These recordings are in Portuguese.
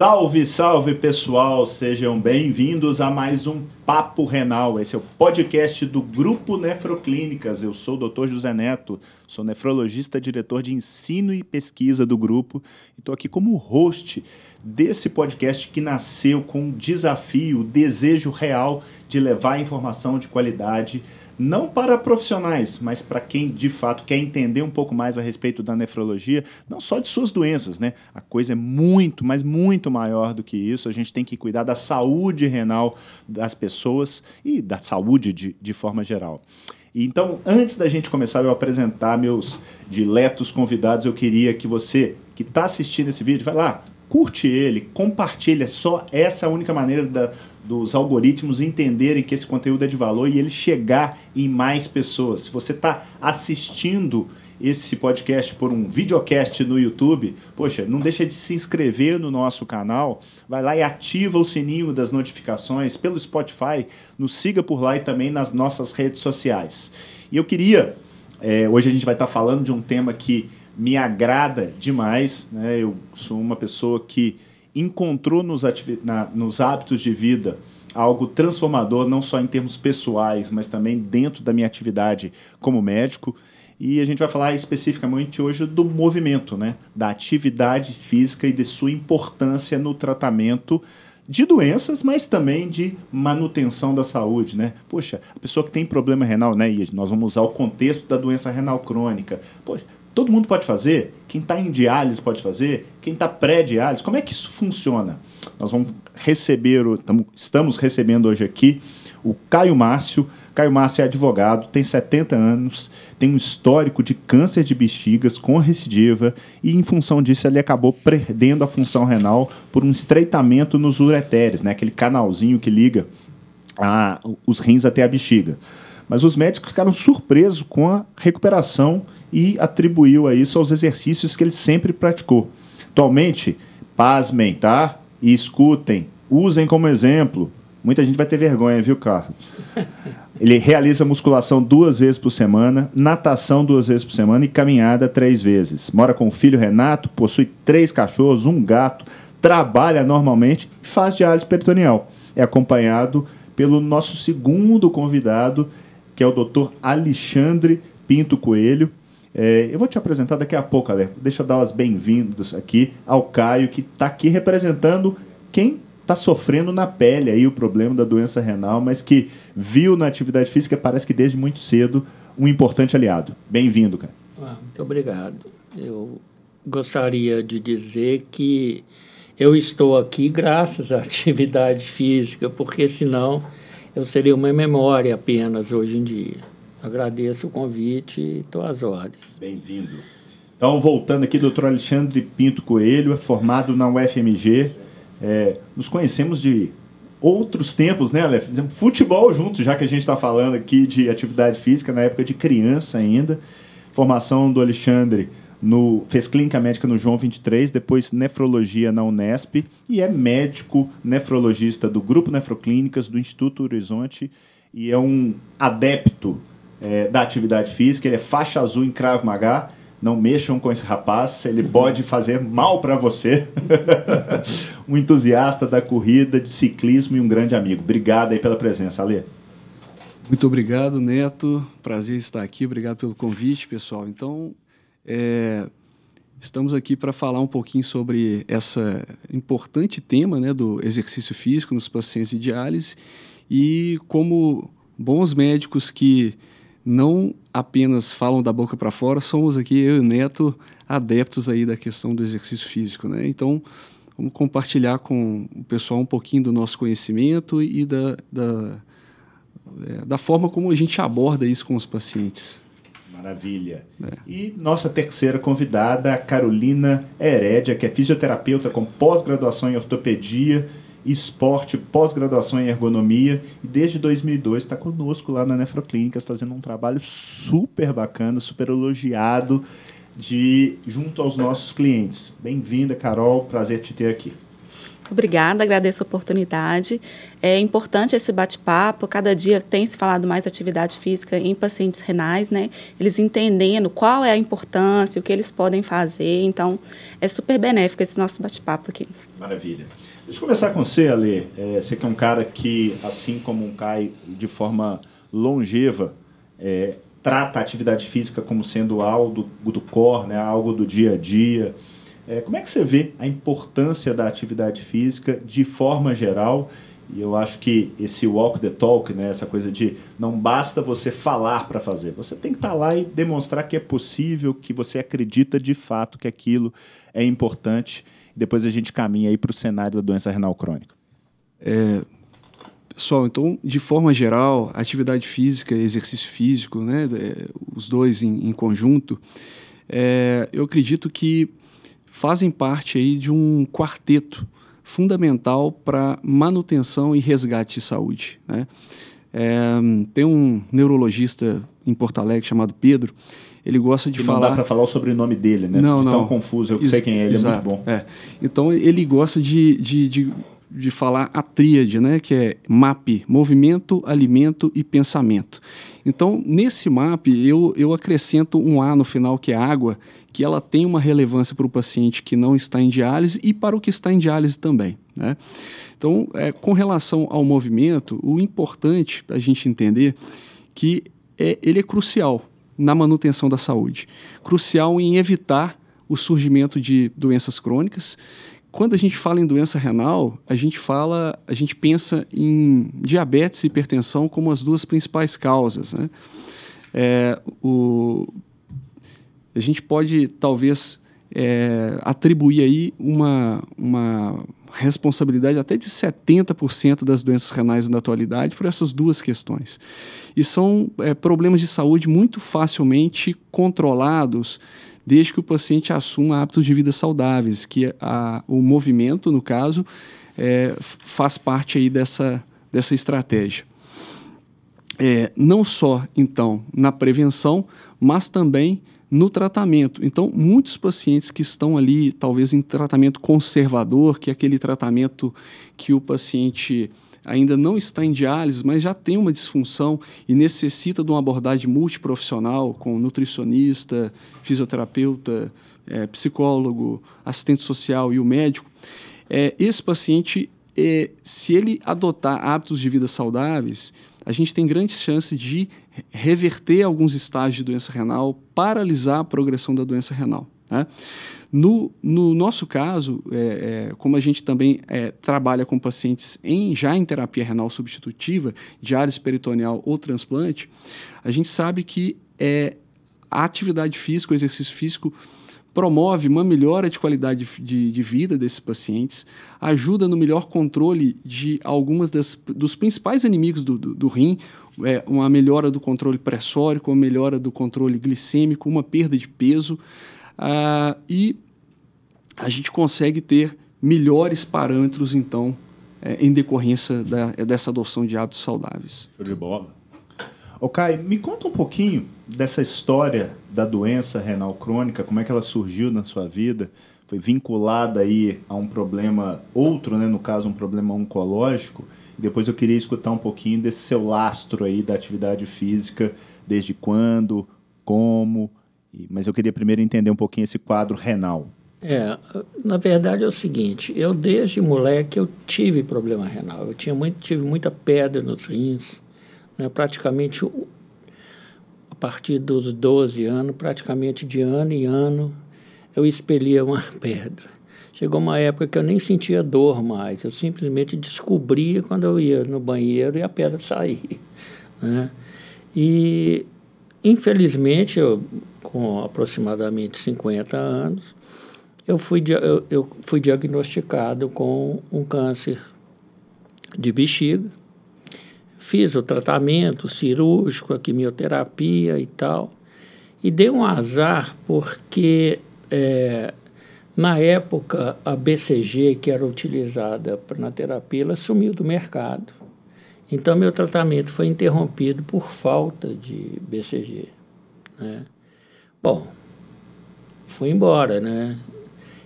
Salve, salve pessoal, sejam bem-vindos a mais um Papo Renal. Esse é o podcast do Grupo Nefroclínicas. Eu sou o Dr. José Neto, sou nefrologista, diretor de ensino e pesquisa do grupo e estou aqui como host desse podcast que nasceu com um desafio, o desejo real de levar informação de qualidade não para profissionais, mas para quem de fato quer entender um pouco mais a respeito da nefrologia, não só de suas doenças, né? A coisa é muito, mas muito maior do que isso. A gente tem que cuidar da saúde renal das pessoas e da saúde de, de forma geral. Então, antes da gente começar eu apresentar meus diletos convidados, eu queria que você que está assistindo esse vídeo, vai lá, curte ele, compartilha. É só essa é a única maneira da, dos algoritmos entenderem que esse conteúdo é de valor e ele chegar em mais pessoas. Se você está assistindo esse podcast por um videocast no YouTube, poxa, não deixa de se inscrever no nosso canal, vai lá e ativa o sininho das notificações pelo Spotify, nos siga por lá e também nas nossas redes sociais. E eu queria, é, hoje a gente vai estar tá falando de um tema que me agrada demais, né? Eu sou uma pessoa que encontrou nos, na, nos hábitos de vida algo transformador, não só em termos pessoais, mas também dentro da minha atividade como médico. E a gente vai falar especificamente hoje do movimento, né? da atividade física e de sua importância no tratamento de doenças, mas também de manutenção da saúde, né? Poxa, a pessoa que tem problema renal, né, e nós vamos usar o contexto da doença renal crônica. Poxa, Todo mundo pode fazer? Quem está em diálise pode fazer? Quem está pré-diálise? Como é que isso funciona? Nós vamos receber, o, tamo, estamos recebendo hoje aqui o Caio Márcio. Caio Márcio é advogado, tem 70 anos, tem um histórico de câncer de bexigas com recidiva e, em função disso, ele acabou perdendo a função renal por um estreitamento nos ureteres, né? aquele canalzinho que liga a, os rins até a bexiga. Mas os médicos ficaram surpresos com a recuperação e atribuiu a isso aos exercícios que ele sempre praticou. Atualmente, pasmem, tá? E escutem, usem como exemplo. Muita gente vai ter vergonha, viu, Carlos? Ele realiza musculação duas vezes por semana, natação duas vezes por semana e caminhada três vezes. Mora com o filho Renato, possui três cachorros, um gato, trabalha normalmente e faz diálise peritoneal. É acompanhado pelo nosso segundo convidado, que é o Dr. Alexandre Pinto Coelho. É, eu vou te apresentar daqui a pouco, Ale. Deixa eu dar as bem-vindos aqui ao Caio, que está aqui representando quem está sofrendo na pele aí o problema da doença renal, mas que viu na atividade física, parece que desde muito cedo, um importante aliado. Bem-vindo, cara. Ah, muito obrigado. Eu gostaria de dizer que eu estou aqui graças à atividade física, porque senão eu seria uma memória apenas hoje em dia. Agradeço o convite e estou às ordens. Bem-vindo. Então, voltando aqui, doutor Alexandre Pinto Coelho, é formado na UFMG. É, nos conhecemos de outros tempos, né, Aleph? Futebol juntos, já que a gente está falando aqui de atividade física, na época de criança ainda. Formação do Alexandre no, fez clínica médica no João 23, depois nefrologia na Unesp e é médico nefrologista do Grupo Nefroclínicas do Instituto Horizonte e é um adepto é, da atividade física, ele é faixa azul em Krav Maga. Não mexam com esse rapaz, ele uhum. pode fazer mal para você. um entusiasta da corrida, de ciclismo e um grande amigo. Obrigado aí pela presença, Alê. Muito obrigado, Neto. Prazer estar aqui. Obrigado pelo convite, pessoal. Então, é, estamos aqui para falar um pouquinho sobre essa importante tema né, do exercício físico nos pacientes de diálise e como bons médicos que não apenas falam da boca para fora, somos aqui, eu e o Neto, adeptos aí da questão do exercício físico, né? Então, vamos compartilhar com o pessoal um pouquinho do nosso conhecimento e da, da, é, da forma como a gente aborda isso com os pacientes. Maravilha. É. E nossa terceira convidada, a Carolina Herédia, que é fisioterapeuta com pós-graduação em ortopedia esporte, pós-graduação em ergonomia. E desde 2002 está conosco lá na Nefroclínicas, fazendo um trabalho super bacana, super elogiado de junto aos nossos clientes. Bem-vinda, Carol. Prazer te ter aqui. Obrigada, agradeço a oportunidade. É importante esse bate-papo. Cada dia tem se falado mais atividade física em pacientes renais, né? Eles entendendo qual é a importância, o que eles podem fazer. Então, é super benéfico esse nosso bate-papo aqui. Maravilha. Deixa eu começar com você, Ale. É, você que é um cara que, assim como um Kai, de forma longeva, é, trata a atividade física como sendo algo do, do core, né, algo do dia a dia. É, como é que você vê a importância da atividade física de forma geral? E eu acho que esse walk the talk, né, essa coisa de não basta você falar para fazer, você tem que estar tá lá e demonstrar que é possível, que você acredita de fato que aquilo é importante. Depois a gente caminha aí para o cenário da doença renal crônica. É, pessoal, então, de forma geral, atividade física exercício físico, né, é, os dois em, em conjunto, é, eu acredito que fazem parte aí de um quarteto fundamental para manutenção e resgate de saúde. Né? É, tem um neurologista em Porto Alegre chamado Pedro, ele gosta de e falar. Não dá para falar o sobrenome dele, né? Não, de não. Tão confuso, eu Ex sei quem é, ele exato, é muito bom. É. Então ele gosta de, de, de, de falar a tríade, né? Que é MAP, movimento, alimento e pensamento. Então, nesse MAP, eu, eu acrescento um A no final, que é água, que ela tem uma relevância para o paciente que não está em diálise e para o que está em diálise também. Né? Então, é, com relação ao movimento, o importante para a gente entender que é, ele é crucial na manutenção da saúde, crucial em evitar o surgimento de doenças crônicas. Quando a gente fala em doença renal, a gente fala, a gente pensa em diabetes e hipertensão como as duas principais causas. Né? É, o, a gente pode talvez é, atribuir aí uma, uma responsabilidade até de 70% das doenças renais na atualidade por essas duas questões. E são é, problemas de saúde muito facilmente controlados desde que o paciente assuma hábitos de vida saudáveis, que a, o movimento, no caso, é, faz parte aí dessa, dessa estratégia é, não só então na prevenção, mas também no tratamento. Então, muitos pacientes que estão ali, talvez em tratamento conservador, que é aquele tratamento que o paciente ainda não está em diálise, mas já tem uma disfunção e necessita de uma abordagem multiprofissional com nutricionista, fisioterapeuta, é, psicólogo, assistente social e o médico. É, esse paciente, é, se ele adotar hábitos de vida saudáveis, a gente tem grandes chances de reverter alguns estágios de doença renal, paralisar a progressão da doença renal. Né? No, no, nosso caso, é, é, como a gente também é, trabalha com pacientes em, já em terapia renal substitutiva, diálise peritoneal ou transplante, a gente sabe que é, a atividade física, o exercício físico, promove uma melhora de qualidade de, de, vida desses pacientes, ajuda no melhor controle de algumas das, dos principais inimigos do, do, do rim, é, uma melhora do controle pressórico, uma melhora do controle glicêmico, uma perda de peso, uh, e a gente consegue ter melhores parâmetros, então, é, em decorrência da, dessa adoção de hábitos saudáveis. Show de bola. O okay, me conta um pouquinho dessa história da doença renal crônica, como é que ela surgiu na sua vida, foi vinculada aí a um problema outro, né, no caso um problema oncológico. Depois eu queria escutar um pouquinho desse seu lastro aí da atividade física, desde quando, como, mas eu queria primeiro entender um pouquinho esse quadro renal. É, na verdade é o seguinte, eu desde moleque eu tive problema renal, eu tinha muito, tive muita pedra nos rins, né, praticamente a partir dos 12 anos, praticamente de ano em ano, eu expelia uma pedra. Chegou uma época que eu nem sentia dor mais, eu simplesmente descobria quando eu ia no banheiro e a pedra saía. Né? E, infelizmente, eu, com aproximadamente 50 anos, eu fui, eu, eu fui diagnosticado com um câncer de bexiga Fiz o tratamento cirúrgico, a quimioterapia e tal. E deu um azar porque é, na época a BCG, que era utilizada na terapia, ela sumiu do mercado. Então meu tratamento foi interrompido por falta de BCG. Né? Bom, fui embora, né?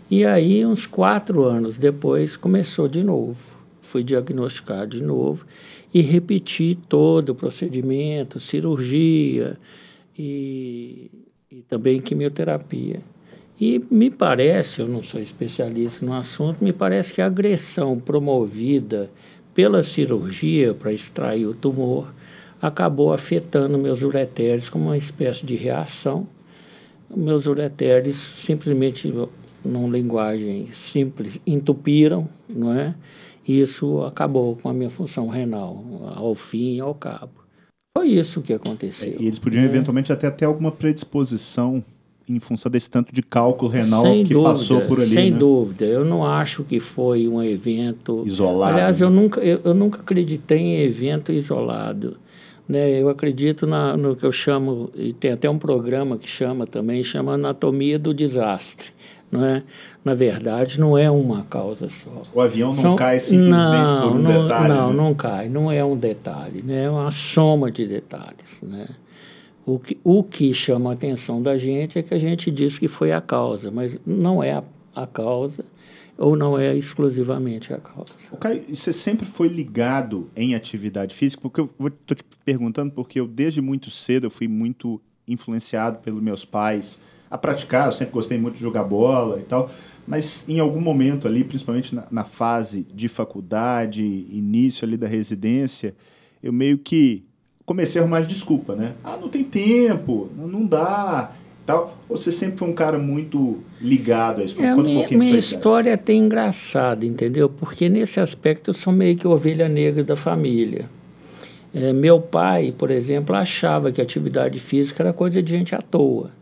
E aí, uns quatro anos depois, começou de novo. Fui diagnosticado de novo e repetir todo o procedimento, cirurgia e, e também quimioterapia. E me parece, eu não sou especialista no assunto, me parece que a agressão promovida pela cirurgia para extrair o tumor acabou afetando meus ureteres como uma espécie de reação. Meus ureteres simplesmente, numa linguagem simples, entupiram, não é? E isso acabou com a minha função renal, ao fim e ao cabo. Foi isso que aconteceu. É, e eles podiam, é. eventualmente, até ter alguma predisposição em função desse tanto de cálculo renal sem que dúvida, passou por ali. Sem né? dúvida. Eu não acho que foi um evento isolado. Aliás, eu nunca, eu, eu nunca acreditei em evento isolado. Né? Eu acredito na, no que eu chamo, e tem até um programa que chama também, chama Anatomia do Desastre. Né? Na verdade, não é uma causa só. O avião não São, cai simplesmente não, por um não, detalhe. Não, né? não cai, não é um detalhe, né? é uma soma de detalhes. Né? O, que, o que chama a atenção da gente é que a gente diz que foi a causa, mas não é a, a causa ou não é exclusivamente a causa. O Caio, você sempre foi ligado em atividade física? Porque eu estou te perguntando porque eu desde muito cedo eu fui muito influenciado pelos meus pais a praticar. Eu sempre gostei muito de jogar bola e tal. Mas em algum momento ali, principalmente na, na fase de faculdade, início ali da residência, eu meio que comecei a arrumar desculpa, né? Ah, não tem tempo, não dá, tal. Ou você sempre foi um cara muito ligado a isso? É, Conta minha, um pouquinho minha história é até engraçada, entendeu? Porque nesse aspecto eu sou meio que ovelha negra da família. É, meu pai, por exemplo, achava que atividade física era coisa de gente à toa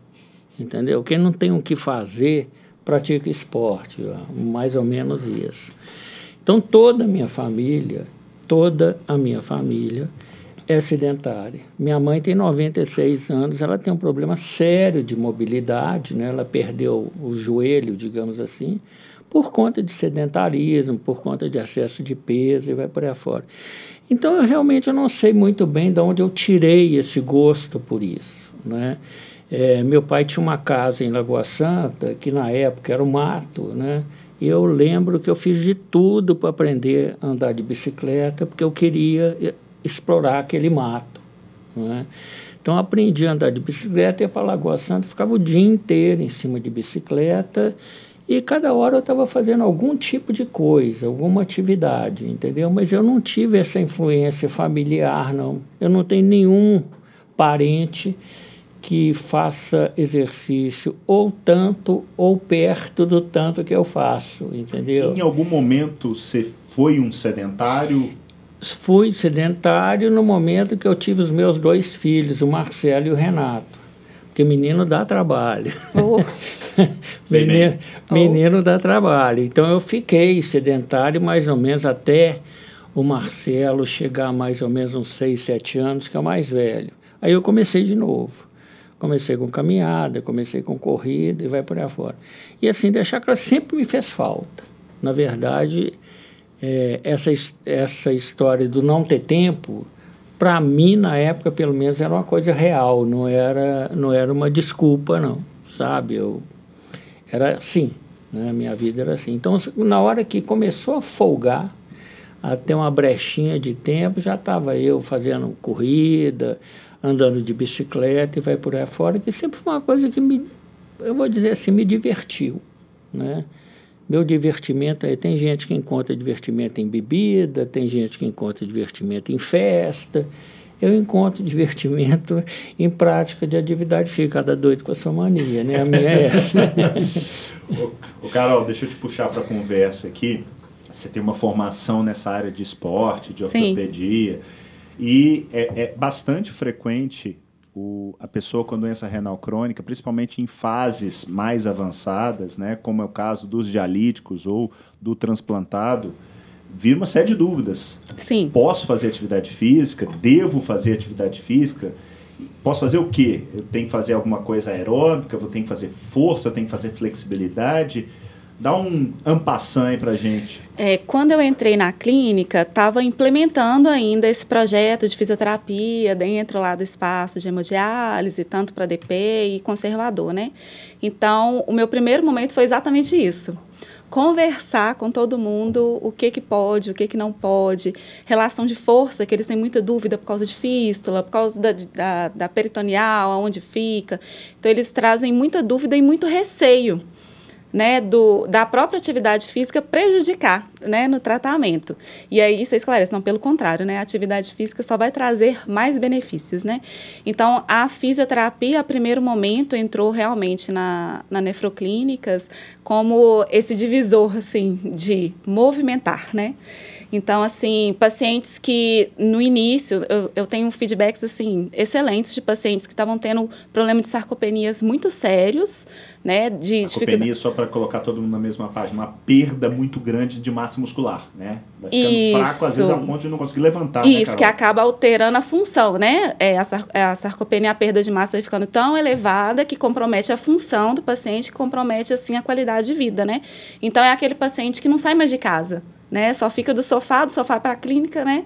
entendeu? Quem não tem o que fazer, pratica esporte, mais ou menos isso. Então, toda a minha família, toda a minha família é sedentária. Minha mãe tem 96 anos, ela tem um problema sério de mobilidade, né? ela perdeu o joelho, digamos assim, por conta de sedentarismo, por conta de excesso de peso e vai por aí fora. Então, eu realmente não sei muito bem de onde eu tirei esse gosto por isso, né? É, meu pai tinha uma casa em Lagoa Santa, que na época era o mato, né? E eu lembro que eu fiz de tudo para aprender a andar de bicicleta, porque eu queria é, explorar aquele mato. Né? Então aprendi a andar de bicicleta, ia para Lagoa Santa, ficava o dia inteiro em cima de bicicleta e cada hora eu estava fazendo algum tipo de coisa, alguma atividade, entendeu? Mas eu não tive essa influência familiar, não. Eu não tenho nenhum parente que faça exercício ou tanto ou perto do tanto que eu faço, entendeu? Em algum momento você foi um sedentário? Fui sedentário no momento que eu tive os meus dois filhos, o Marcelo e o Renato. Porque menino dá trabalho. Oh. menino, menino oh. dá trabalho. Então eu fiquei sedentário mais ou menos até o Marcelo chegar mais ou menos uns 6, 7 anos, que é o mais velho. Aí eu comecei de novo. Comecei com caminhada, comecei com corrida e vai por aí fora. E assim, a chácara sempre me fez falta. Na verdade, é, essa, essa história do não ter tempo, para mim, na época, pelo menos, era uma coisa real, não era, não era uma desculpa, não, sabe? Eu, era assim, né? minha vida era assim. Então, na hora que começou a folgar, a ter uma brechinha de tempo, já estava eu fazendo corrida, andando de bicicleta e vai por aí fora, que sempre foi uma coisa que me, eu vou dizer assim, me divertiu, né? Meu divertimento aí, é, tem gente que encontra divertimento em bebida, tem gente que encontra divertimento em festa, eu encontro divertimento em prática de atividade física. Cada doido com a sua mania, né? A minha é essa. o, Carol, deixa eu te puxar para a conversa aqui. Você tem uma formação nessa área de esporte, de ortopedia. Sim e é, é bastante frequente o, a pessoa com doença renal crônica, principalmente em fases mais avançadas, né, como é o caso dos dialíticos ou do transplantado, vir uma série de dúvidas. Sim. Posso fazer atividade física? Devo fazer atividade física? Posso fazer o quê? Eu tenho que fazer alguma coisa aeróbica? Vou ter que fazer força? tenho que fazer flexibilidade? Dá um ampassan aí para gente. É, quando eu entrei na clínica, estava implementando ainda esse projeto de fisioterapia dentro lá do espaço de hemodiálise, tanto para DP e conservador, né? Então, o meu primeiro momento foi exatamente isso conversar com todo mundo o que que pode, o que que não pode, relação de força, que eles têm muita dúvida por causa de fístula, por causa da, da, da peritoneal, aonde fica. Então, eles trazem muita dúvida e muito receio né, do, da própria atividade física prejudicar né, no tratamento. E aí isso esclarece, não, pelo contrário, né, a atividade física só vai trazer mais benefícios. Né? Então, a fisioterapia, a primeiro momento, entrou realmente na, na nefroclínicas como esse divisor assim, de movimentar, né? Então, assim, pacientes que no início, eu, eu tenho feedbacks, assim, excelentes de pacientes que estavam tendo problema de sarcopenias muito sérios, né? De sarcopenia, só para colocar todo mundo na mesma página, uma perda muito grande de massa muscular, né? Vai ficando Isso. fraco, às vezes a de não conseguir levantar, né, Isso, né, que acaba alterando a função, né? É, a, sar é, a sarcopenia, a perda de massa vai ficando tão elevada que compromete a função do paciente, compromete, assim, a qualidade de vida, né? Então, é aquele paciente que não sai mais de casa, né? Só fica do sofá, do sofá para a clínica, né?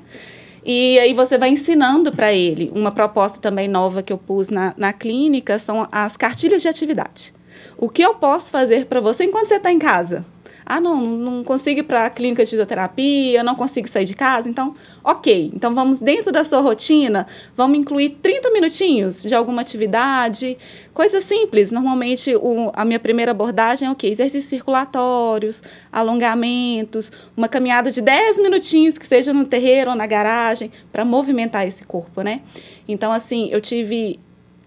E aí você vai ensinando para ele. Uma proposta também nova que eu pus na, na clínica são as cartilhas de atividade. O que eu posso fazer para você enquanto você está em casa? Ah, não, não consigo ir para a clínica de fisioterapia, não consigo sair de casa. Então, ok. Então, vamos dentro da sua rotina, vamos incluir 30 minutinhos de alguma atividade, coisa simples. Normalmente, o, a minha primeira abordagem é o okay, Exercícios circulatórios, alongamentos, uma caminhada de 10 minutinhos, que seja no terreiro ou na garagem, para movimentar esse corpo, né? Então, assim, eu tive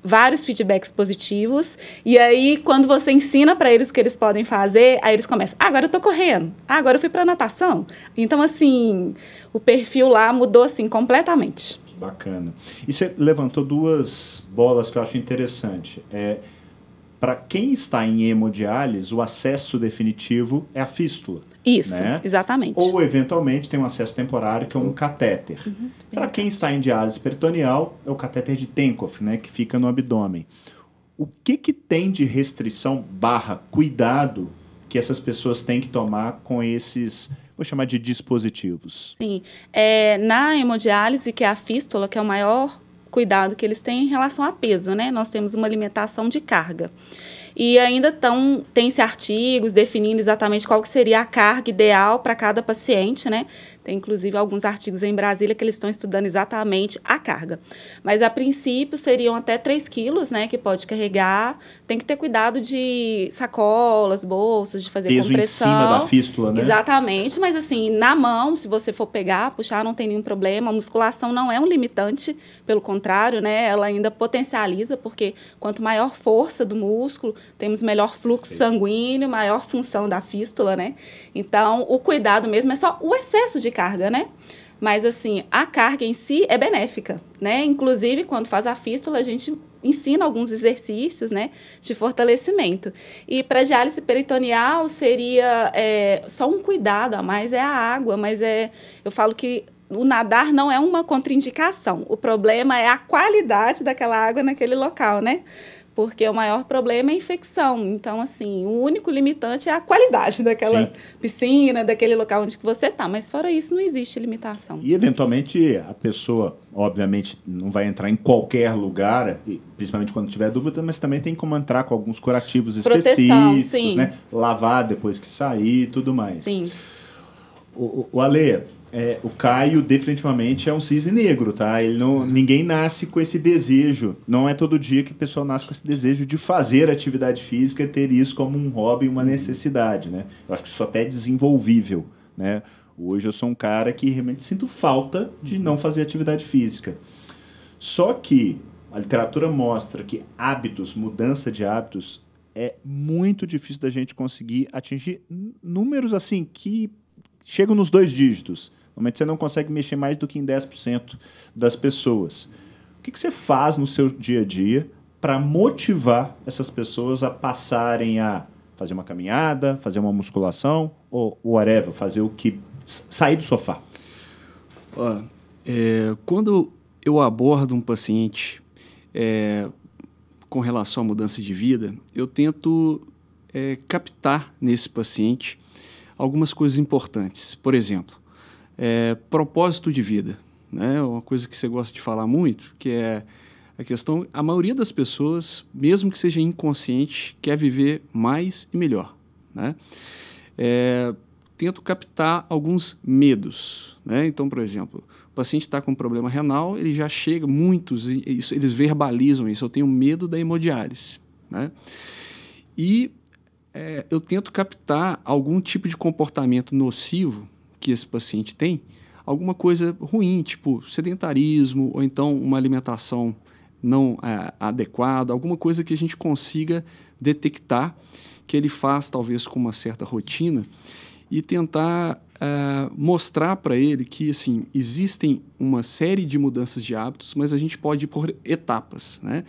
vários feedbacks positivos. E aí, quando você ensina para eles o que eles podem fazer, aí eles começam: ah, agora eu tô correndo, ah, agora eu fui para natação. Então, assim, o perfil lá mudou assim completamente. Bacana. E você levantou duas bolas que eu acho interessante. É, para quem está em hemodiálise, o acesso definitivo é a fístula. Isso, né? exatamente. Ou, eventualmente, tem um acesso temporário, que é um catéter. Uhum, para quem está em diálise peritoneal, é o catéter de Tenkoff, né, que fica no abdômen. O que, que tem de restrição barra cuidado que essas pessoas têm que tomar com esses vou chamar de dispositivos. Sim. É, na hemodiálise, que é a fístula, que é o maior cuidado que eles têm em relação a peso, né? Nós temos uma alimentação de carga. E ainda tão, tem-se artigos definindo exatamente qual que seria a carga ideal para cada paciente, né? Tem inclusive alguns artigos em Brasília que eles estão estudando exatamente a carga. Mas a princípio seriam até 3 quilos, né? Que pode carregar. Tem que ter cuidado de sacolas, bolsas, de fazer Peso compressão. Em cima da fístula, né? Exatamente, mas assim, na mão, se você for pegar, puxar, não tem nenhum problema. A musculação não é um limitante, pelo contrário, né? Ela ainda potencializa, porque quanto maior força do músculo, temos melhor fluxo sanguíneo, maior função da fístula, né? Então, o cuidado mesmo é só o excesso de carga, né? Mas, assim, a carga em si é benéfica, né? Inclusive, quando faz a fístula, a gente ensina alguns exercícios, né, de fortalecimento. E para diálise peritoneal seria é, só um cuidado a mais é a água, mas é, eu falo que o nadar não é uma contraindicação. O problema é a qualidade daquela água naquele local, né? porque o maior problema é a infecção. Então, assim, o único limitante é a qualidade daquela Sim. piscina, daquele local onde que você está. Mas fora isso, não existe limitação. E, eventualmente, a pessoa, obviamente, não vai entrar em qualquer lugar, principalmente quando tiver dúvida, mas também tem como entrar com alguns curativos Proteção, específicos, sim. né? Lavar depois que sair e tudo mais. Sim. O, o Ale, é, o Caio definitivamente é um cisne negro, tá? Ele não, ninguém nasce com esse desejo. Não é todo dia que o pessoal nasce com esse desejo de fazer atividade física e ter isso como um hobby, uma uhum. necessidade, né? Eu acho que isso até é desenvolvível, né? Hoje eu sou um cara que realmente sinto falta de uhum. não fazer atividade física. Só que a literatura mostra que hábitos, mudança de hábitos, é muito difícil da gente conseguir atingir números assim que chegam nos dois dígitos. Normalmente você não consegue mexer mais do que em 10% das pessoas. O que, que você faz no seu dia a dia para motivar essas pessoas a passarem a fazer uma caminhada, fazer uma musculação ou whatever, fazer o que sair do sofá? é, quando eu abordo um paciente é, com relação à mudança de vida, eu tento é, captar nesse paciente algumas coisas importantes. Por exemplo, é, propósito de vida. Né? Uma coisa que você gosta de falar muito, que é a questão, a maioria das pessoas, mesmo que seja inconsciente, quer viver mais e melhor. Né? É, tento captar alguns medos. Né? Então, por exemplo, o paciente está com um problema renal, ele já chega, muitos, isso, eles verbalizam isso, eu tenho medo da hemodiálise. Né? E é, eu tento captar algum tipo de comportamento nocivo que esse paciente tem, alguma coisa ruim, tipo sedentarismo, ou então uma alimentação não é, adequada, alguma coisa que a gente consiga detectar que ele faz talvez com uma certa rotina e tentar é, mostrar para ele que assim existem uma série de mudanças de hábitos, mas a gente pode ir por etapas, né?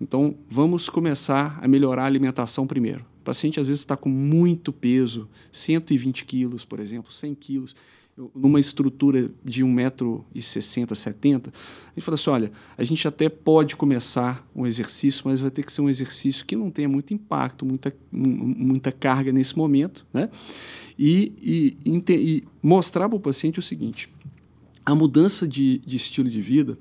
Então vamos começar a melhorar a alimentação primeiro. O paciente às vezes está com muito peso, 120 quilos, por exemplo, 100 quilos, numa estrutura de 1,60m, 70 a gente fala assim, olha, a gente até pode começar um exercício, mas vai ter que ser um exercício que não tenha muito impacto, muita, muita carga nesse momento, né? E, e, e mostrar para o paciente o seguinte, a mudança de, de estilo de vida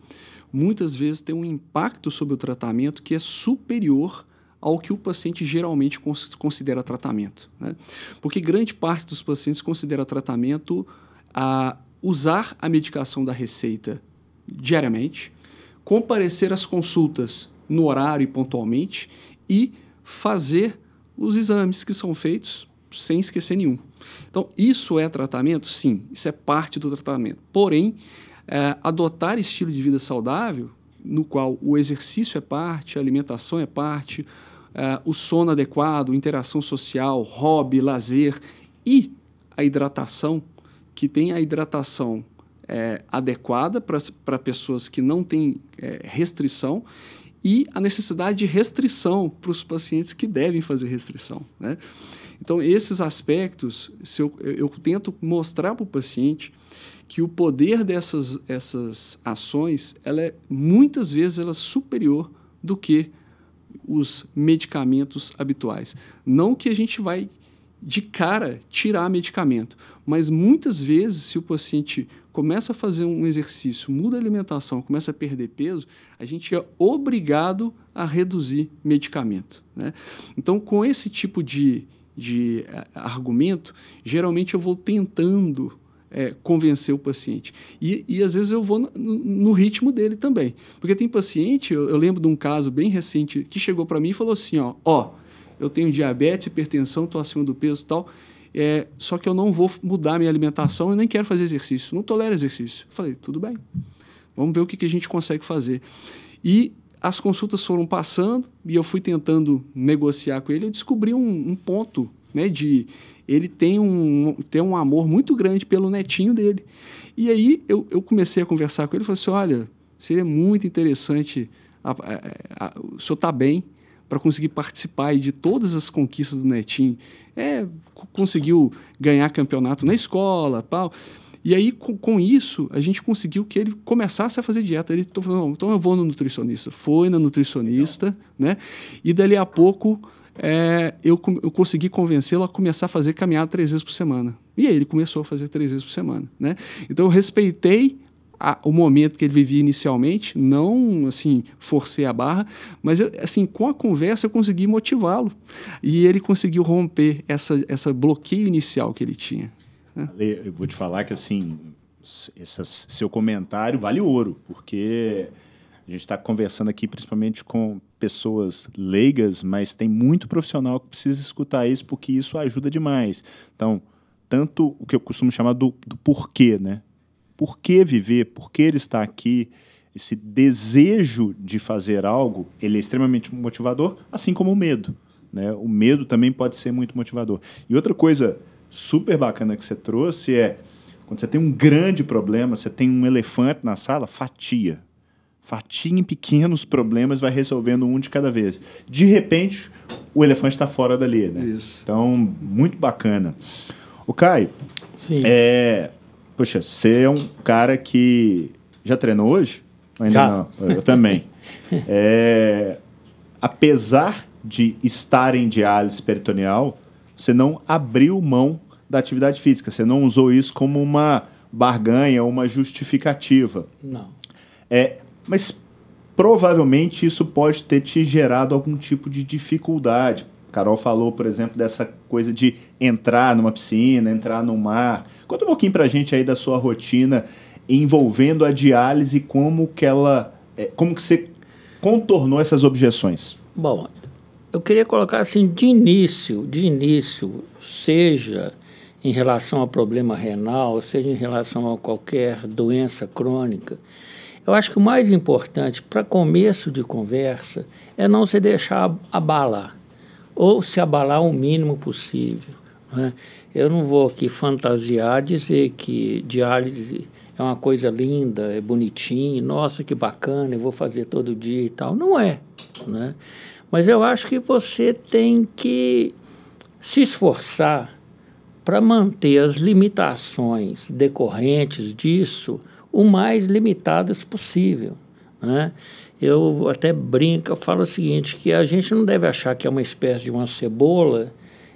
muitas vezes tem um impacto sobre o tratamento que é superior ao que o paciente geralmente considera tratamento. Né? Porque grande parte dos pacientes considera tratamento a usar a medicação da receita diariamente, comparecer às consultas no horário e pontualmente e fazer os exames que são feitos sem esquecer nenhum. Então, isso é tratamento? Sim, isso é parte do tratamento. Porém, é, adotar estilo de vida saudável, no qual o exercício é parte, a alimentação é parte, uh, o sono adequado, interação social, hobby, lazer e a hidratação, que tem a hidratação é, adequada para pessoas que não têm é, restrição e a necessidade de restrição para os pacientes que devem fazer restrição. Né? Então, esses aspectos, eu, eu, tento mostrar para o paciente que o poder dessas essas ações, ela é, muitas vezes, ela é superior do que os medicamentos habituais. Não que a gente vai de cara tirar medicamento, mas muitas vezes se o paciente começa a fazer um exercício, muda a alimentação, começa a perder peso, a gente é obrigado a reduzir medicamento. Né? Então, com esse tipo de, de eh, argumento, geralmente eu vou tentando é, convencer o paciente. E, e, às vezes eu vou no, no, ritmo dele também. Porque tem paciente, eu, eu lembro de um caso bem recente que chegou para mim e falou assim: ó, ó, eu tenho diabetes, hipertensão, estou acima do peso e tal. É, só que eu não vou mudar minha alimentação e nem quero fazer exercício, não tolero exercício. falei, tudo bem, vamos ver o que, que a gente consegue fazer. E as consultas foram passando e eu fui tentando negociar com ele. Eu descobri um, um ponto né? De ele tem um, tem um amor muito grande pelo netinho dele. E aí eu, eu comecei a conversar com ele e falei assim: olha, seria muito interessante, a, a, a, o senhor está bem para conseguir participar de todas as conquistas do netinho. É, conseguiu ganhar campeonato na escola, pau E aí, com, com, isso, a gente conseguiu que ele começasse a fazer dieta. Ele falou, então eu vou no nutricionista. Foi na nutricionista, Legal. né? E dali a pouco é, eu, eu consegui convencê-lo a começar a fazer caminhada três vezes por semana. E aí ele começou a fazer três vezes por semana, né? Então eu respeitei a, o momento que ele vivia inicialmente, não assim forcei a barra, mas eu, assim com a conversa eu consegui motivá-lo e ele conseguiu romper essa essa bloqueio inicial que ele tinha. Né? eu vou te falar que assim esse seu comentário vale ouro, porque a gente está conversando aqui principalmente com pessoas leigas, mas tem muito profissional que precisa escutar isso, porque isso ajuda demais. Então, tanto o que eu costumo chamar do, do porquê, né? Por que viver? Por que ele está aqui? Esse desejo de fazer algo, ele é extremamente motivador, assim como o medo. Né? O medo também pode ser muito motivador. E outra coisa super bacana que você trouxe é quando você tem um grande problema, você tem um elefante na sala, fatia fatia em pequenos problemas, vai resolvendo um de cada vez. De repente, o elefante está fora dali, né? Isso. Então, muito bacana. O Caio, Sim. É, poxa, você é um cara que já treinou hoje? Ainda já. não. Eu também. é, apesar de estar em diálise peritoneal, você não abriu mão da atividade física, você não usou isso como uma barganha, uma justificativa. Não. É, mas provavelmente isso pode ter te gerado algum tipo de dificuldade. Carol falou, por exemplo, dessa coisa de entrar numa piscina, entrar no mar. Conta um pouquinho pra gente aí da sua rotina envolvendo a diálise, como que ela, eh, como que você contornou essas objeções. Bom, eu queria colocar assim de início, de início, seja em relação a problema renal, seja em relação a qualquer doença crônica, eu acho que o mais importante para começo de conversa é não se deixar abalar, ou se abalar o mínimo possível. Né? Eu não vou aqui fantasiar dizer que diálise é uma coisa linda, é bonitinho, nossa que bacana, eu vou fazer todo dia e tal. Não é. Né? Mas eu acho que você tem que se esforçar para manter as limitações decorrentes disso o mais limitadas possível. Né? Eu até brinco, eu falo o seguinte, que a gente não deve achar que é uma espécie de uma cebola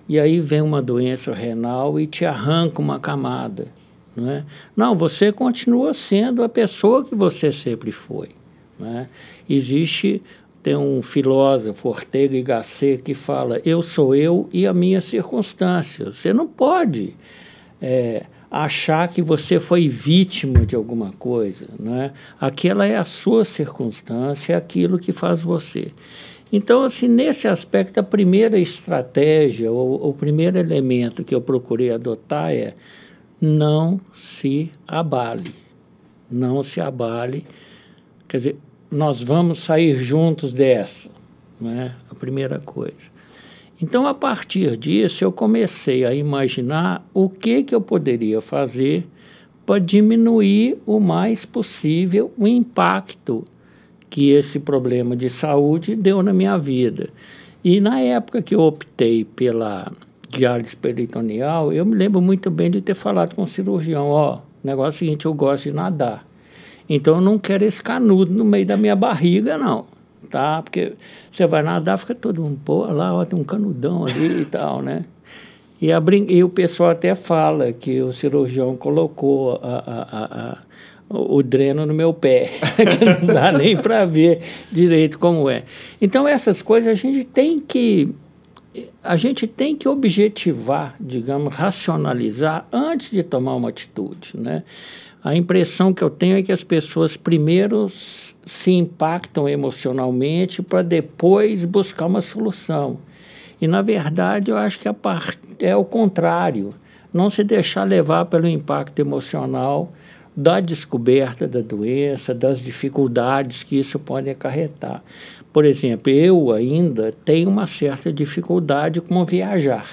e aí vem uma doença renal e te arranca uma camada. Né? Não, você continua sendo a pessoa que você sempre foi. Né? Existe, tem um filósofo, Ortega e Gasset, que fala, eu sou eu e a minha circunstância. Você não pode... É, achar que você foi vítima de alguma coisa, né? Aquela é a sua circunstância, é aquilo que faz você. Então, assim, nesse aspecto, a primeira estratégia, ou o primeiro elemento que eu procurei adotar é não se abale. Não se abale. Quer dizer, nós vamos sair juntos dessa, né? A primeira coisa. Então, a partir disso, eu comecei a imaginar o que, que eu poderia fazer para diminuir o mais possível o impacto que esse problema de saúde deu na minha vida. E na época que eu optei pela diálise peritoneal, eu me lembro muito bem de ter falado com o cirurgião, ó, oh, negócio é o seguinte, eu gosto de nadar. Então eu não quero esse canudo no meio da minha barriga, não tá? Porque você vai nadar, fica todo mundo, pô, lá ó, tem um canudão ali e tal, né? E, a brin... e o pessoal até fala que o cirurgião colocou a, a, a, o dreno no meu pé, que não dá nem para ver direito como é. Então essas coisas a gente tem que a gente tem que objetivar, digamos, racionalizar antes de tomar uma atitude, né? A impressão que eu tenho é que as pessoas primeiro se impactam emocionalmente para depois buscar uma solução. E, na verdade, eu acho que part... é o contrário. Não se deixar levar pelo impacto emocional da descoberta da doença, das dificuldades que isso pode acarretar. Por exemplo, eu ainda tenho uma certa dificuldade com viajar.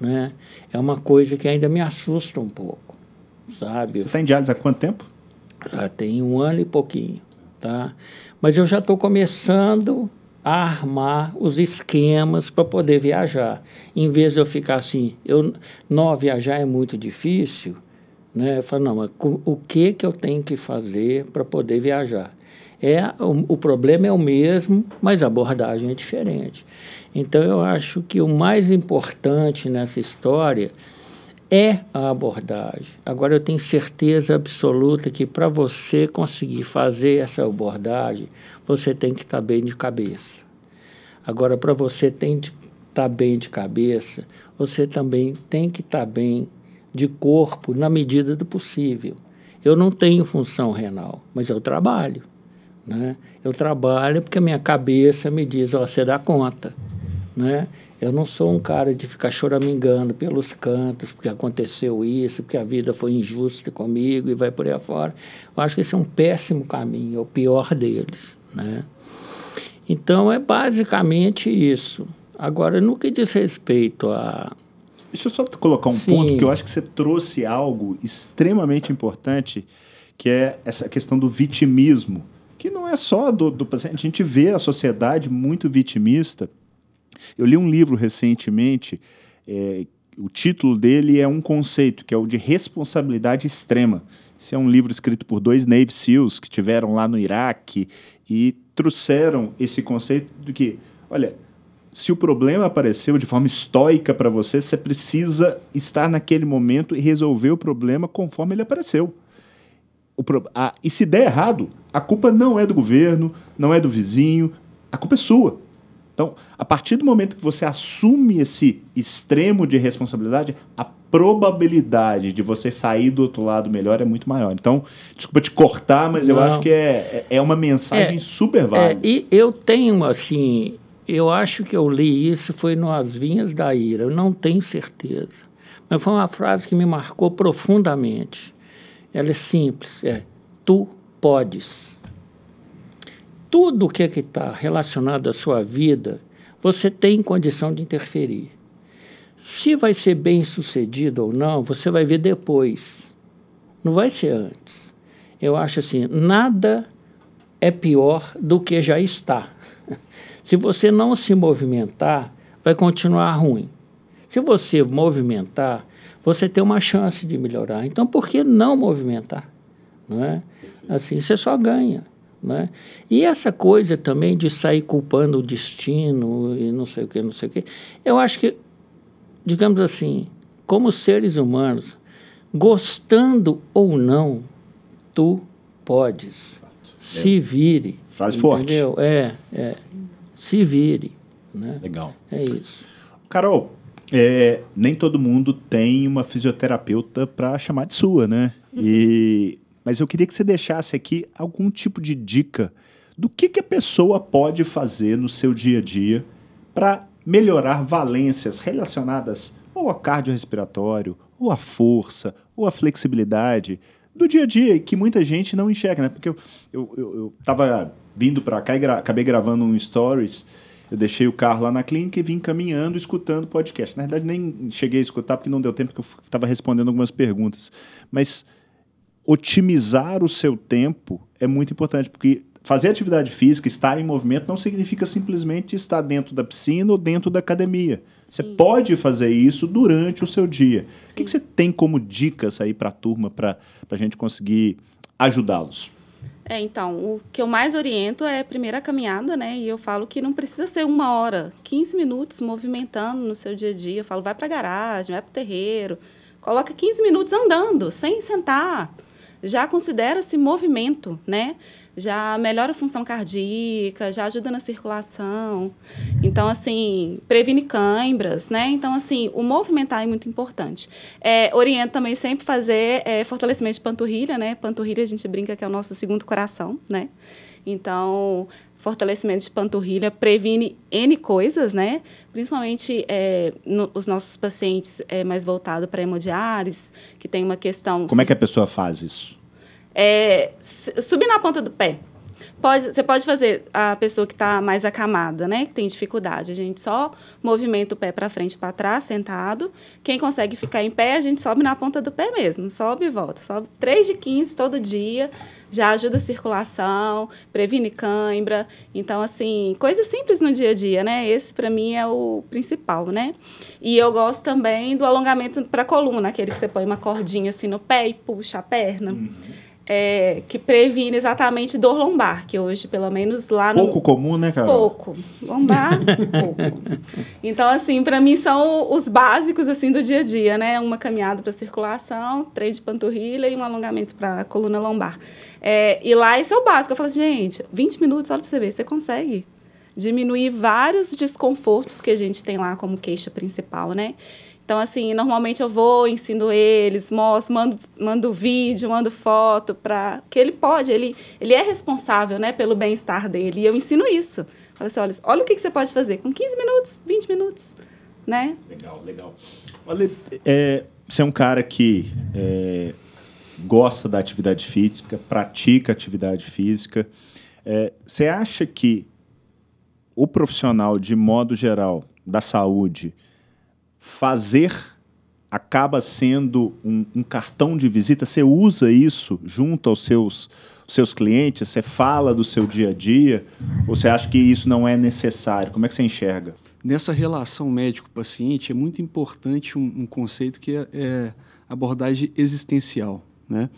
Né? É uma coisa que ainda me assusta um pouco, sabe? Você está em diálise há quanto tempo? Já tem um ano e pouquinho tá? Mas eu já estou começando a armar os esquemas para poder viajar. Em vez de eu ficar assim, eu não viajar é muito difícil, né? Eu falo, não, mas o que que eu tenho que fazer para poder viajar? É o, o problema é o mesmo, mas a abordagem é diferente. Então eu acho que o mais importante nessa história é a abordagem. Agora, eu tenho certeza absoluta que para você conseguir fazer essa abordagem, você tem que estar tá bem de cabeça. Agora, para você tem que estar tá bem de cabeça, você também tem que estar tá bem de corpo na medida do possível. Eu não tenho função renal, mas eu trabalho. Né? Eu trabalho porque a minha cabeça me diz, ó, oh, você dá conta. Né? Eu não sou um cara de ficar choramingando pelos cantos, porque aconteceu isso, porque a vida foi injusta comigo e vai por aí afora. Eu acho que esse é um péssimo caminho, é o pior deles. Né? Então, é basicamente isso. Agora, no que diz respeito a. Deixa eu só colocar um Sim. ponto que eu acho que você trouxe algo extremamente importante, que é essa questão do vitimismo, que não é só do, do paciente. A gente vê a sociedade muito vitimista eu li um livro recentemente, é, o título dele é um conceito, que é o de responsabilidade extrema. Esse é um livro escrito por dois Navy SEALs que tiveram lá no Iraque e trouxeram esse conceito de que, olha, se o problema apareceu de forma estoica para você, você precisa estar naquele momento e resolver o problema conforme ele apareceu. Pro... Ah, e se der errado, a culpa não é do governo, não é do vizinho, a culpa é sua. Então, a partir do momento que você assume esse extremo de responsabilidade, a probabilidade de você sair do outro lado melhor é muito maior. Então, desculpa te cortar, mas Não. eu acho que é, é, é uma mensagem é, super é, válida. É, e eu tenho, assim, eu acho que eu li isso, foi no As Vinhas da Ira, eu não tenho certeza. Mas foi uma frase que me marcou profundamente. Ela é simples, é tu podes tudo o que é está relacionado à sua vida, você tem condição de interferir. Se vai ser bem sucedido ou não, você vai ver depois. Não vai ser antes. Eu acho assim, nada é pior do que já está. se você não se movimentar, vai continuar ruim. Se você movimentar, você tem uma chance de melhorar. Então, por que não movimentar? Não é? Assim, você só ganha. Né? E essa coisa também de sair culpando o destino e não sei o que, não sei o que. Eu acho que, digamos assim, como seres humanos, gostando ou não, tu podes. Se é. vire. faz Frase entendeu? forte. É, é. Se vire. Né? Legal. É isso. Carol, é, nem todo mundo tem uma fisioterapeuta para chamar de sua, né? E mas eu queria que você deixasse aqui algum tipo de dica do que, que a pessoa pode fazer no seu dia a dia para melhorar valências relacionadas ou a cardiorrespiratório, ou a força, ou a flexibilidade do dia a dia que muita gente não enxerga, né? Porque eu, eu, eu, eu vindo para cá e gra acabei gravando um stories. Eu deixei o carro lá na clínica e vim caminhando, escutando podcast. Na verdade, nem cheguei a escutar porque não deu tempo, porque eu estava respondendo algumas perguntas. Mas otimizar o seu tempo é muito importante, porque fazer atividade física, estar em movimento, não significa simplesmente estar dentro da piscina ou dentro da academia. Você Sim. pode fazer isso durante o seu dia. Sim. O que, você tem como dicas aí para a turma, para a gente conseguir ajudá-los? É, então, o que eu mais oriento é a primeira caminhada, né? E eu falo que não precisa ser uma hora, 15 minutos movimentando no seu dia a dia. Eu falo, vai para a garagem, vai para o terreiro, coloca 15 minutos andando, sem sentar já considera-se movimento, né? Já melhora a função cardíaca, já ajuda na circulação. Então, assim, previne cãibras, né? Então, assim, o movimentar é muito importante. É, oriento também sempre fazer é, fortalecimento de panturrilha, né? Panturrilha a gente brinca que é o nosso segundo coração, né? Então, fortalecimento de panturrilha previne N coisas, né? Principalmente é, no, os nossos pacientes é, mais voltados para hemodiálise, que tem uma questão... Como é se... é que a pessoa faz isso? É, subir na ponta do pé. Pode, você pode fazer a pessoa que está mais acamada, né, que tem dificuldade. A gente só movimenta o pé para frente e para trás, sentado. Quem consegue ficar em pé, a gente sobe na ponta do pé mesmo. Sobe e volta. Sobe 3 de 15 todo dia. Já ajuda a circulação, previne cãibra. Então, assim, coisas simples no dia a dia, né? Esse, para mim, é o principal, né? E eu gosto também do alongamento para coluna, aquele que você põe uma cordinha assim no pé e puxa a perna. Uhum é, que previne exatamente dor lombar, que hoje, pelo menos lá no. Pouco comum, né, cara? Pouco. Lombar, pouco. Então, assim, para mim são os básicos, assim, do dia a dia, né? Uma caminhada para circulação, três de panturrilha e um alongamento para coluna lombar. É, e lá esse é o básico. Eu falo assim, gente, 20 minutos, olha para você ver, você consegue diminuir vários desconfortos que a gente tem lá como queixa principal, né? Então, assim, normalmente eu vou, ensino eles, mostro, mando, mando vídeo, mando foto, para que ele pode, ele, ele é responsável né, pelo bem-estar dele. E eu ensino isso. Falo assim, olha, olha o que, que você pode fazer com 15 minutos, 20 minutos, né? Legal, legal. Olha, é, você é um cara que é, gosta da atividade física, pratica atividade física. É, você acha que o profissional, de modo geral, da saúde fazer acaba sendo um, um, cartão de visita. Você usa isso junto aos seus, seus clientes? Você fala do seu dia a dia? Ou você acha que isso não é necessário? Como é que você enxerga? Nessa relação médico-paciente é muito importante um, um conceito que é, é, abordagem existencial. Né?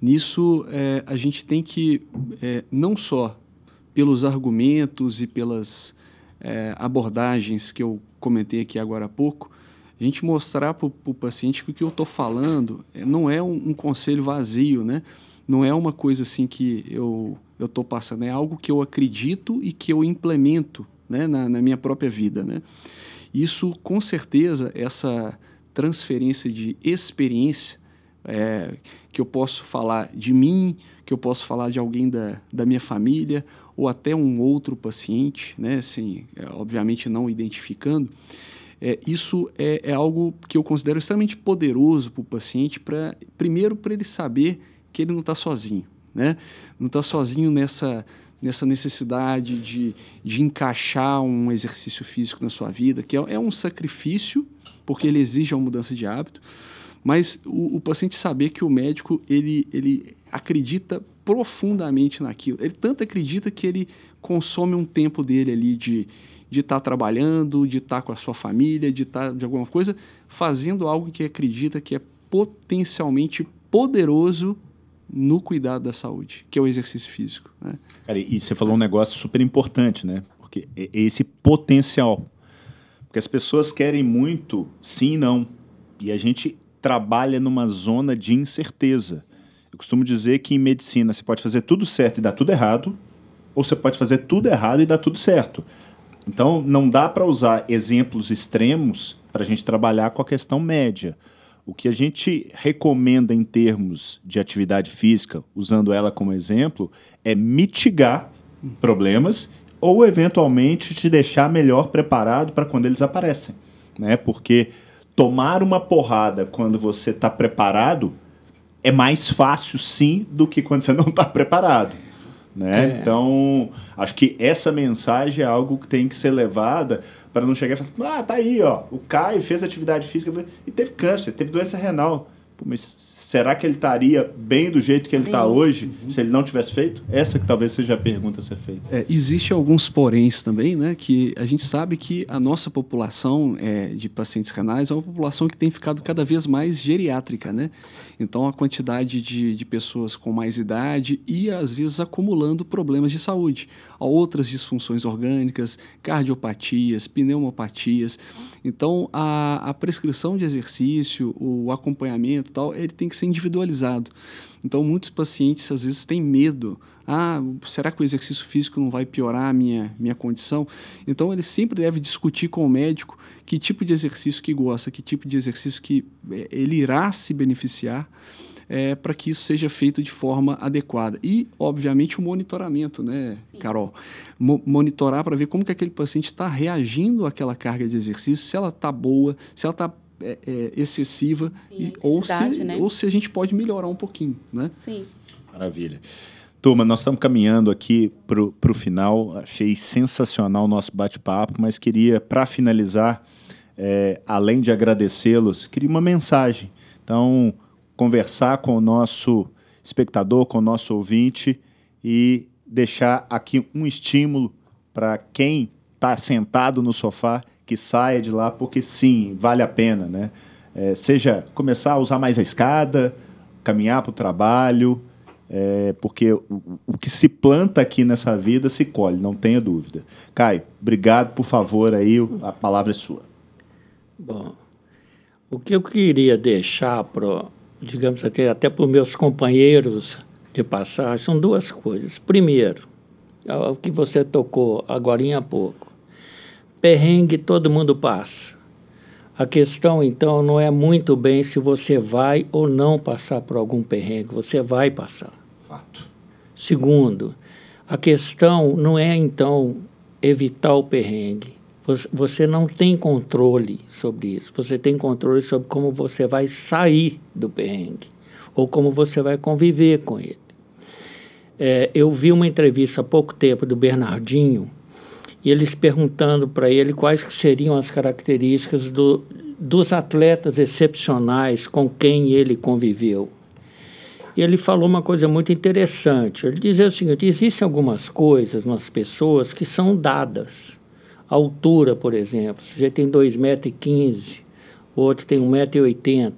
Nisso, é, a gente tem que, é, não só pelos argumentos e pelas é, abordagens que eu comentei aqui agora há pouco, a gente mostrar para o paciente que o que eu estou falando é, não é um, um, conselho vazio, né? Não é uma coisa assim que eu estou passando, é algo que eu acredito e que eu implemento né? na, na minha própria vida, né? Isso, com certeza, essa transferência de experiência, é, que eu posso falar de mim, que eu posso falar de alguém da, da minha família, ou até um outro paciente, né, assim, é, obviamente não identificando, é, isso é, é, algo que eu considero extremamente poderoso para o paciente, pra, primeiro para ele saber que ele não está sozinho, né? não está sozinho nessa, nessa necessidade de, de encaixar um exercício físico na sua vida, que é, é um sacrifício, porque ele exige uma mudança de hábito, mas o, o paciente saber que o médico ele, ele acredita profundamente naquilo. Ele tanto acredita que ele consome um tempo dele ali de de estar tá trabalhando, de estar tá com a sua família, de estar tá, de alguma coisa, fazendo algo que acredita que é potencialmente poderoso no cuidado da saúde, que é o exercício físico. Né? Cara, e você falou um negócio super importante, né? Porque é, é esse potencial. Porque as pessoas querem muito sim e não. E a gente trabalha numa zona de incerteza. Eu costumo dizer que em medicina você pode fazer tudo certo e dar tudo errado, ou você pode fazer tudo errado e dar tudo certo. Então, não dá para usar exemplos extremos para a gente trabalhar com a questão média. O que a gente recomenda em termos de atividade física, usando ela como exemplo, é mitigar problemas ou, eventualmente, te deixar melhor preparado para quando eles aparecem. Né? Porque tomar uma porrada quando você está preparado é mais fácil, sim, do que quando você não está preparado. Né? É. Então, acho que essa mensagem é algo que tem que ser levada para não chegar e falar, ah, tá aí, ó, o Caio fez atividade física e teve câncer, teve doença renal mas será que ele estaria bem do jeito que ele está hoje uhum. se ele não tivesse feito? Essa que talvez seja a pergunta a ser feita. É, existe alguns poréns também, né? Que a gente sabe que a nossa população é, de pacientes renais é uma população que tem ficado cada vez mais geriátrica, né? Então a quantidade de, de pessoas com mais idade e às vezes acumulando problemas de saúde, outras disfunções orgânicas, cardiopatias, pneumopatias. Então a, a prescrição de exercício, o acompanhamento tratamento e tal, ele tem que ser individualizado. Então, muitos pacientes às vezes têm medo. Ah, será que o exercício físico não vai piorar a minha, minha condição? Então, ele sempre deve discutir com o médico que tipo de exercício que gosta, que tipo de exercício que é, ele irá se beneficiar. É, para que isso seja feito de forma adequada. E, obviamente, o monitoramento, né, Sim. Carol? Mo monitorar para ver como que aquele paciente está reagindo àquela carga de exercício, se ela está boa, se ela está é, é, excessiva Sim, e, ou, se, né? ou se a gente pode melhorar um pouquinho, né? Sim. Maravilha. Turma, nós estamos caminhando aqui para o final. Achei sensacional o nosso bate-papo, mas queria, para finalizar, é, além de agradecê-los, queria uma mensagem. Então, conversar com o nosso espectador, com o nosso ouvinte e deixar aqui um estímulo para quem está sentado no sofá que saia de lá porque sim, vale a pena, né? É, seja começar a usar mais a escada, caminhar para o trabalho, é, porque o, o, que se planta aqui nessa vida se colhe, não tenha dúvida. Caio, obrigado, por favor, aí a palavra é sua. Bom, o que eu queria deixar para, digamos até, até para os meus companheiros de passagem são duas coisas. Primeiro, é o que você tocou agora há pouco perrengue todo mundo passa. A questão, então, não é muito bem se você vai ou não passar por algum perrengue, você vai passar. Fato. Segundo, a questão não é, então, evitar o perrengue. Você não tem controle sobre isso. Você tem controle sobre como você vai sair do perrengue ou como você vai conviver com ele. É, eu vi uma entrevista há pouco tempo do Bernardinho, e eles perguntando para ele quais seriam as características do, dos atletas excepcionais com quem ele conviveu. E ele falou uma coisa muito interessante. Ele dizia o seguinte: existem algumas coisas nas pessoas que são dadas. A altura, por exemplo. O sujeito tem 2,15m, o outro tem 1,80m.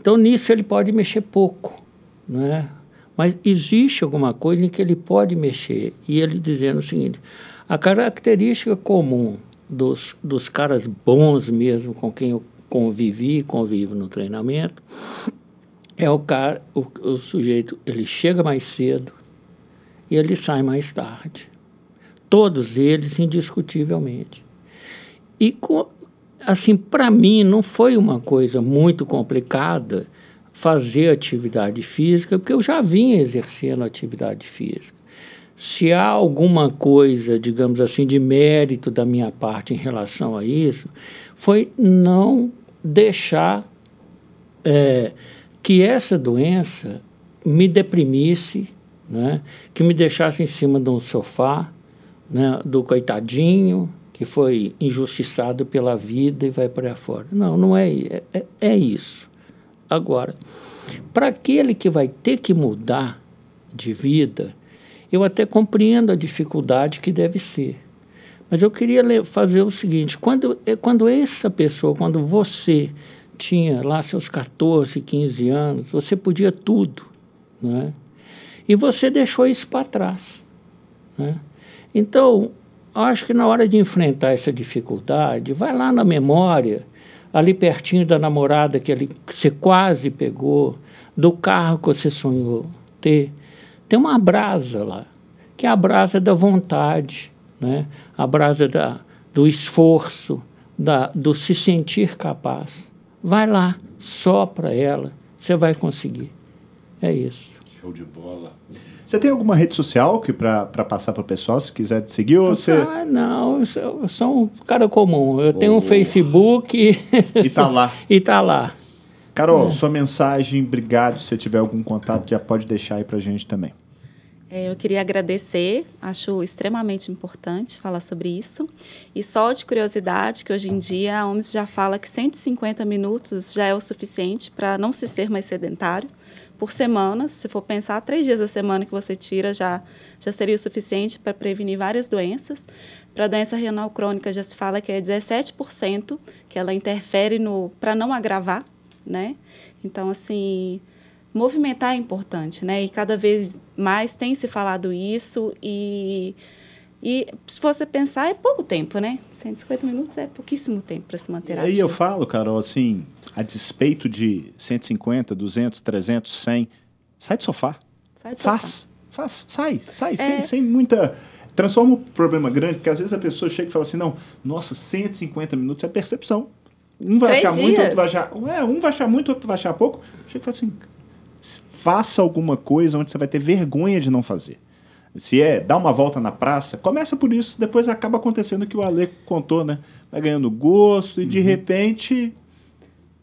Então, nisso ele pode mexer pouco, né? Mas existe alguma coisa em que ele pode mexer. E ele dizendo o seguinte: a característica comum dos, dos caras bons mesmo, com quem eu convivi e convivo no treinamento, é o cara, o, o sujeito, ele chega mais cedo e ele sai mais tarde. Todos eles, indiscutivelmente. E, com, assim, para mim, não foi uma coisa muito complicada fazer atividade física, porque eu já vinha exercendo atividade física se há alguma coisa, digamos assim, de mérito da minha parte em relação a isso, foi não deixar é, que essa doença me deprimisse, né? que me deixasse em cima de um sofá, né? do coitadinho que foi injustiçado pela vida e vai para fora. Não, não é, é, é, é isso. Agora, para aquele que vai ter que mudar de vida, eu até compreendo a dificuldade que deve ser. Mas eu queria fazer o seguinte: quando, é, quando essa pessoa, quando você tinha lá seus 14, 15 anos, você podia tudo, né? E você deixou isso para trás, né? Então, acho que na hora de enfrentar essa dificuldade, vai lá na memória, ali pertinho da namorada que, ele, que você quase pegou, do carro que você sonhou ter, tem uma brasa lá, que é a brasa da vontade, né? a brasa da, do esforço, da, do se sentir capaz. Vai lá, sopra ela, você vai conseguir. É isso. Show de bola. Você tem alguma rede social que para passar para o pessoal, se quiser te seguir? Ou ah, você... Ah, não, eu sou, eu sou um cara comum. Eu tenho um Facebook. E tá lá. e tá lá. Carol, hum. sua mensagem, obrigado. Se você tiver algum contato, já pode deixar aí para a gente também. É, eu queria agradecer, acho extremamente importante falar sobre isso. E só de curiosidade, que hoje em dia a OMS já fala que 150 minutos já é o suficiente para não se ser mais sedentário por semana. Se for pensar, três dias a semana que você tira já, já seria o suficiente para prevenir várias doenças. Para a doença renal crônica, já se fala que é 17%, que ela interfere no para não agravar né? Então, assim, movimentar é importante, né? E cada vez mais tem se falado isso e e se você pensar, é pouco tempo, né? 150 minutos é pouquíssimo tempo para se manter e ativo. Aí eu falo, Carol, assim, a despeito de 150, 200, 300, 100, sai do sofá. Sai do faz, sofá. faz, sai, sai, é... sem, sem muita transforma o um problema grande, porque às vezes a pessoa chega e fala assim, não, nossa, 150 minutos é percepção. Um vai Três achar dias. muito, outro vai achar. É, um vai achar muito, outro vai achar pouco. Chega e fala assim: faça alguma coisa onde você vai ter vergonha de não fazer. Se é dar uma volta na praça, começa por isso, depois acaba acontecendo o que o Ale contou, né? Vai ganhando gosto e uhum. de repente.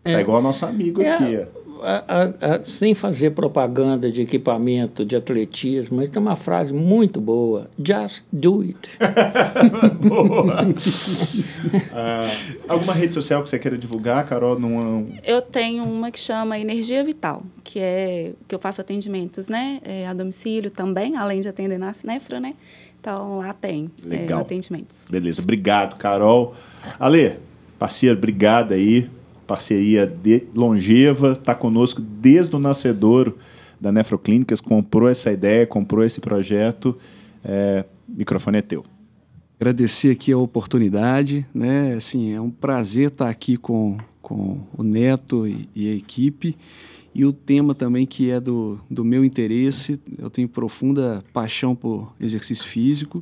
Tá é. Tá igual nosso amigo é. aqui, ó a, a, a, sem fazer propaganda de equipamento, de atletismo, mas tem uma frase muito boa: just do it. boa! uh, alguma rede social que você queira divulgar, Carol? Numa... Eu tenho uma que chama Energia Vital, que é que eu faço atendimentos né, é, a domicílio também, além de atender na Nefra, né? Então lá tem é, Legal. É, atendimentos. Beleza, obrigado, Carol. Ale, parceiro, obrigado aí parceria de, longeva, está conosco desde o nascedouro da Nefroclínicas, comprou essa ideia, comprou esse projeto. É, microfone é teu. Agradecer aqui a oportunidade, né? Assim, é um prazer estar aqui com, com o Neto e, e a equipe. E o tema também que é do, do meu interesse, eu tenho profunda paixão por exercício físico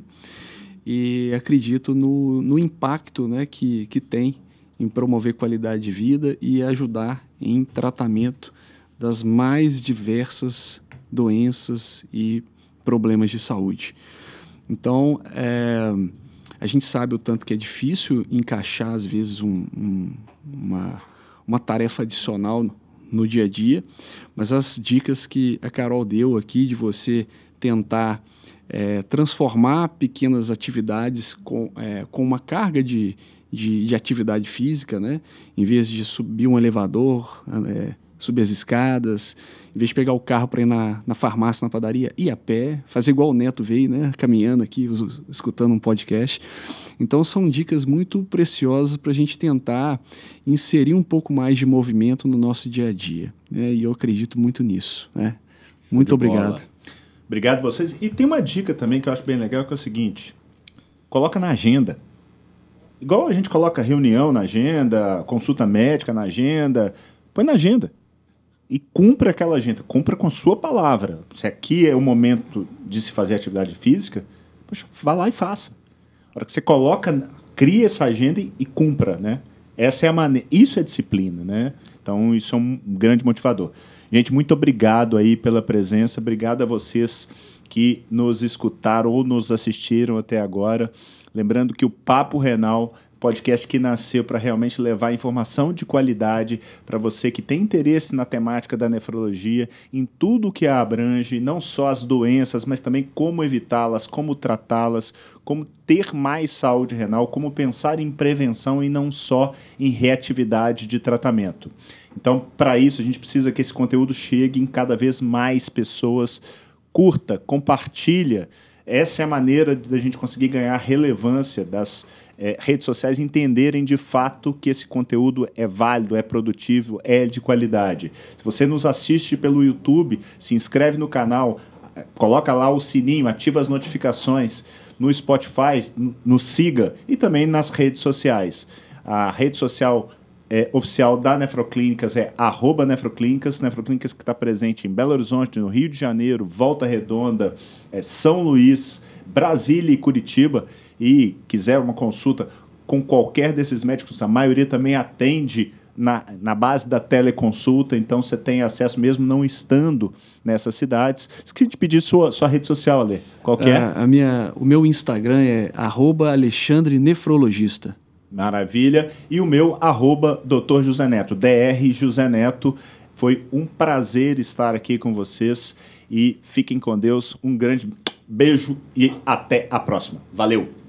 e acredito no, no impacto né, que, que tem em promover qualidade de vida e ajudar em tratamento das mais diversas doenças e problemas de saúde. Então, é, a gente sabe o tanto que é difícil encaixar, às vezes, um, um, uma, uma tarefa adicional no dia a dia, mas as dicas que a Carol deu aqui de você tentar é, transformar pequenas atividades com, é, com uma carga de, de, de atividade física, né? Em vez de subir um elevador, é, subir as escadas, em vez de pegar o carro para ir na, na, farmácia, na padaria, ir a pé, fazer igual o Neto veio, né? Caminhando aqui, escutando um podcast. Então, são dicas muito preciosas para a gente tentar inserir um pouco mais de movimento no nosso dia a dia. Né? E eu acredito muito nisso, né? Muito obrigado. Obrigado a vocês. E tem uma dica também que eu acho bem legal, que é o seguinte: coloca na agenda. Igual a gente coloca reunião na agenda, consulta médica na agenda, põe na agenda. E cumpra aquela agenda, cumpra com sua palavra. Se aqui é o momento de se fazer atividade física, poxa, vá lá e faça. A hora que você coloca, cria essa agenda e, e cumpra, né? Essa é a maneira, isso é disciplina, né? Então isso é um grande motivador. Gente, muito obrigado aí pela presença, obrigado a vocês que nos escutaram ou nos assistiram até agora. Lembrando que o Papo Renal podcast que nasceu para realmente levar informação de qualidade para você que tem interesse na temática da nefrologia, em tudo que a abrange, não só as doenças, mas também como evitá-las, como tratá-las, como ter mais saúde renal, como pensar em prevenção e não só em reatividade de tratamento. Então, para isso, a gente precisa que esse conteúdo chegue em cada vez mais pessoas. Curta, compartilha essa é a maneira da gente conseguir ganhar relevância das é, redes sociais entenderem de fato que esse conteúdo é válido, é produtivo, é de qualidade. Se você nos assiste pelo YouTube, se inscreve no canal, coloca lá o sininho, ativa as notificações no Spotify, nos siga e também nas redes sociais. A rede social é, oficial da Nefroclínicas é arroba Nefroclínicas, Nefroclínicas que está presente em Belo Horizonte, no Rio de Janeiro, Volta Redonda, é, São Luís, Brasília e Curitiba. E quiser uma consulta com qualquer desses médicos, a maioria também atende na, na base da teleconsulta, então você tem acesso mesmo não estando nessas cidades. Esqueci de pedir sua, sua rede social, Ale. Qual que é? Ah, a minha, o meu Instagram é arroba Alexandre Nefrologista. Maravilha. E o meu, arroba Dr. José Neto, DR José Neto. Foi um prazer estar aqui com vocês e fiquem com Deus. Um grande beijo e até a próxima. Valeu!